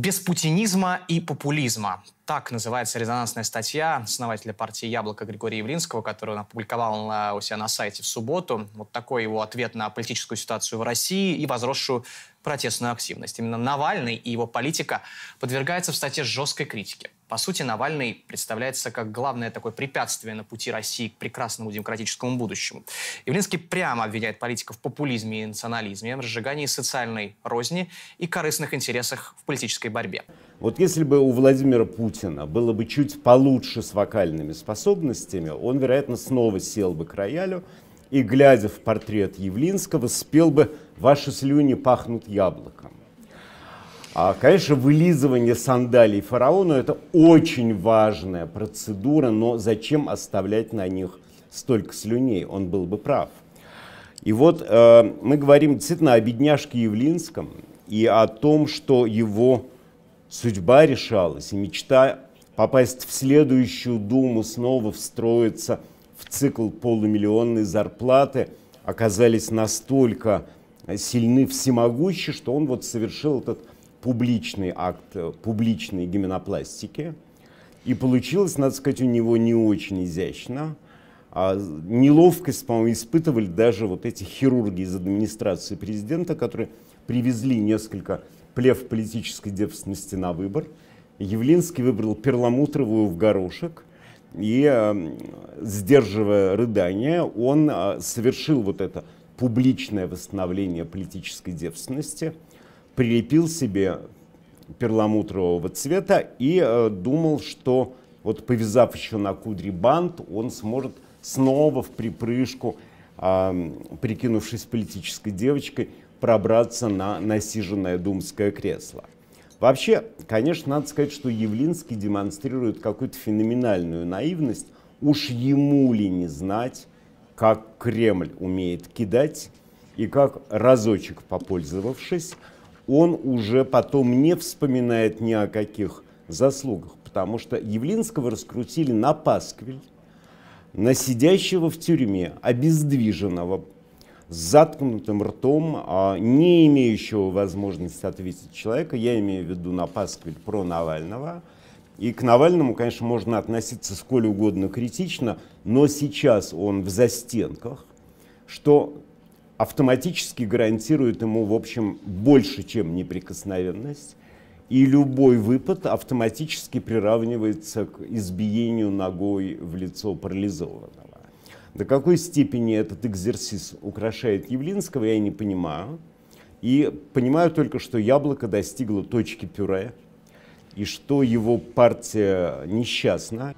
без путинизма и популизма. Так называется резонансная статья основателя партии «Яблоко» Григория Явлинского, которую он опубликовал на, у себя на сайте в субботу. Вот такой его ответ на политическую ситуацию в России и возросшую протестную активность. Именно Навальный и его политика подвергаются в статье жесткой критике. По сути, Навальный представляется как главное такое препятствие на пути России к прекрасному демократическому будущему. Явлинский прямо обвиняет политиков в популизме и национализме, в разжигании социальной розни и корыстных интересах в политической борьбе. Вот если бы у Владимира Путина было бы чуть получше с вокальными способностями, он, вероятно, снова сел бы к роялю и, глядя в портрет Явлинского, спел бы «Ваши слюни пахнут яблоком». А, конечно, вылизывание сандалий фараону это очень важная процедура, но зачем оставлять на них столько слюней? Он был бы прав. И вот э, мы говорим действительно о бедняжке Явлинском и о том, что его судьба решалась, и мечта попасть в следующую думу, снова встроиться в цикл полумиллионной зарплаты, оказались настолько сильны всемогущи, что он вот совершил этот публичный акт э, публичной гименопластики. И получилось, надо сказать, у него не очень изящно. А неловкость, по-моему, испытывали даже вот эти хирурги из администрации президента, которые привезли несколько плев политической девственности на выбор. Явлинский выбрал перламутровую в горошек, и, э, сдерживая рыдание, он э, совершил вот это публичное восстановление политической девственности – прилепил себе перламутрового цвета и э, думал, что вот повязав еще на кудри бант, он сможет снова в припрыжку, прикинувшись политической девочкой, пробраться на насиженное думское кресло. Вообще, конечно, надо сказать, что Явлинский демонстрирует какую-то феноменальную наивность. Уж ему ли не знать, как Кремль умеет кидать и как разочек попользовавшись, он уже потом не вспоминает ни о каких заслугах, потому что Явлинского раскрутили на пасквиль, на сидящего в тюрьме, обездвиженного, с заткнутым ртом, а не имеющего возможности ответить человека, я имею в виду на пасквиль про Навального, и к Навальному, конечно, можно относиться сколь угодно критично, но сейчас он в застенках, что автоматически гарантирует ему, в общем, больше, чем неприкосновенность. И любой выпад автоматически приравнивается к избиению ногой в лицо парализованного. До какой степени этот экзерсис украшает Явлинского, я не понимаю. И понимаю только, что яблоко достигло точки пюре, и что его партия несчастна.